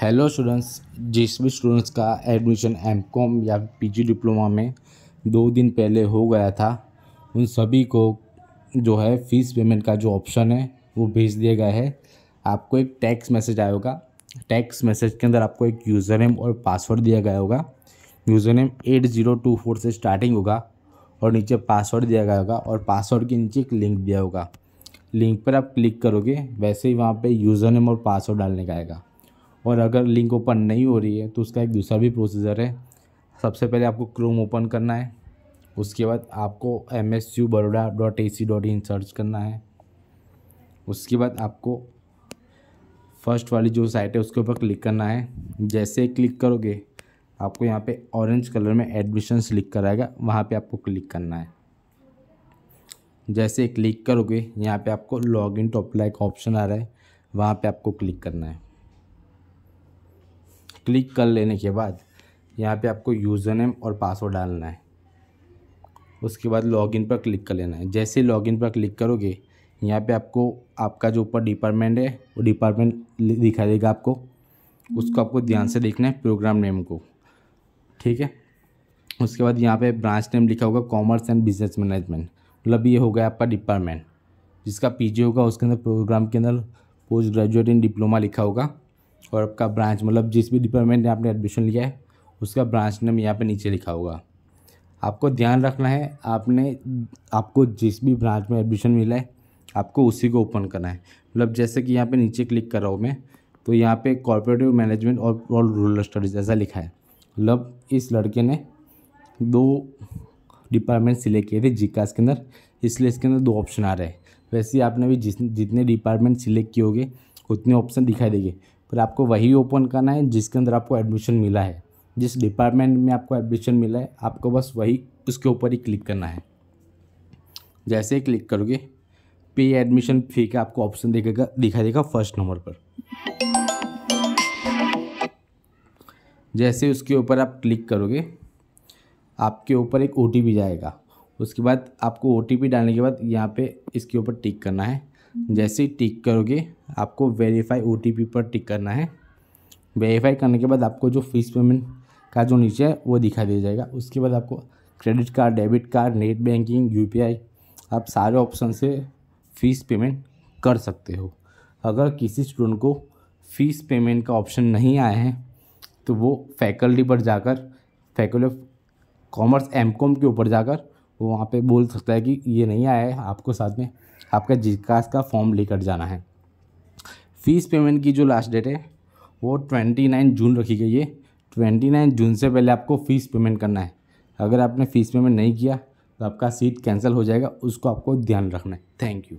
hello students जिस भी students का एडमिशन एमकॉम या पीजी डिप्लोमा में दो दिन पहले हो गया था उन सभी को जो है फ़ीस पेमेंट का जो ऑप्शन है वो भेज दिया गया है आपको एक टैक्स मैसेज आया होगा टैक्स मैसेज के अंदर आपको एक यूज़र नेम और पासवर्ड दिया गया होगा user name eight zero two four से स्टार्टिंग होगा और नीचे पासवर्ड दिया गया होगा और पासवर्ड के नीचे एक लिंक दिया होगा लिंक पर आप क्लिक करोगे वैसे ही वहाँ पर यूज़र नेम और पासवर्ड डालने का आएगा और अगर लिंक ओपन नहीं हो रही है तो उसका एक दूसरा भी प्रोसीजर है सबसे पहले आपको क्रोम ओपन करना है उसके बाद आपको M S U Baroda dot A C dot in search करना है उसके बाद आपको फर्स्ट वाली जो साइट है उसके ऊपर क्लिक करना है जैसे क्लिक करोगे आपको यहाँ पे ऑरेंज कलर में एडमिशन लिख कर आएगा वहाँ पे आपको क्लिक करना है जैसे क्लिक करोगे यहाँ पे आपको लॉग टू अप्लाई का ऑप्शन आ रहा है वहाँ पे आपको क्लिक करना है क्लिक कर लेने के बाद यहाँ पे आपको यूज़र नेम और पासवर्ड डालना है उसके बाद लॉगिन पर क्लिक कर लेना है जैसे लॉगिन पर क्लिक करोगे यहाँ पे आपको आपका जो ऊपर डिपार्टमेंट है वो डिपार्टमेंट दिखा देगा आपको उसको आपको ध्यान से देखना है प्रोग्राम नेम को ठीक है उसके बाद यहाँ पे ब्रांच नेम लिखा होगा कॉमर्स एंड बिजनेस मैनेजमेंट मतलब ये हो गया आपका डिपार्टमेंट जिसका पीजी होगा उसके अंदर प्रोग्राम के अंदर पोस्ट ग्रेजुएट इन डिप्लोमा लिखा होगा और आपका ब्रांच मतलब जिस भी डिपार्टमेंट में आपने एडमिशन लिया है उसका ब्रांच नेम यहाँ पे नीचे लिखा होगा आपको ध्यान रखना है आपने आपको जिस भी ब्रांच में एडमिशन मिला है आपको उसी को ओपन करना है मतलब जैसे कि यहाँ पे नीचे क्लिक कर रहा हूँ मैं तो यहाँ पे कॉरपोरेटिव मैनेजमेंट और रूरल स्टडीज़ ऐसा लिखा है मतलब इस लड़के ने दो डिपार्टमेंट सिलेक्ट किए थे जी के अंदर इसलिए इसके अंदर दो ऑप्शन आ रहे हैं वैसे ही आपने भी जितने डिपार्टमेंट सिलेक्ट किए होगे उतने ऑप्शन दिखाई देंगे फिर आपको वही ओपन करना है जिसके अंदर आपको एडमिशन मिला है जिस डिपार्टमेंट में आपको एडमिशन मिला है आपको बस वही उसके ऊपर ही क्लिक करना है जैसे ही क्लिक करोगे पे एडमिशन फी का आपको ऑप्शन दिखेगा दिखा देगा फर्स्ट नंबर पर जैसे उसके ऊपर आप क्लिक करोगे आपके ऊपर एक ओ जाएगा उसके बाद आपको ओ डालने के बाद यहाँ पे इसके ऊपर टिक करना है जैसे ही टिक करोगे आपको वेरीफाई ओ पर टिक करना है वेरीफाई करने के बाद आपको जो फीस पेमेंट का जो नीचे है वो दिखा दिया जाएगा उसके बाद आपको credit card debit card net banking यू आप सारे ऑप्शन से फ़ीस पेमेंट कर सकते हो अगर किसी स्टूडेंट को फ़ीस पेमेंट का ऑप्शन नहीं आया है तो वो फैकल्टी पर जाकर फैकल्टी ऑफ कॉमर्स एम के ऊपर जाकर वो वहाँ पे बोल सकता है कि ये नहीं आया है आपको साथ में आपका जिकास का फॉर्म लेकर जाना है फ़ीस पेमेंट की जो लास्ट डेट है वो ट्वेंटी नाइन जून रखी गई है ट्वेंटी नाइन जून से पहले आपको फ़ीस पेमेंट करना है अगर आपने फ़ीस पेमेंट नहीं किया तो आपका सीट कैंसिल हो जाएगा उसको आपको ध्यान रखना है थैंक यू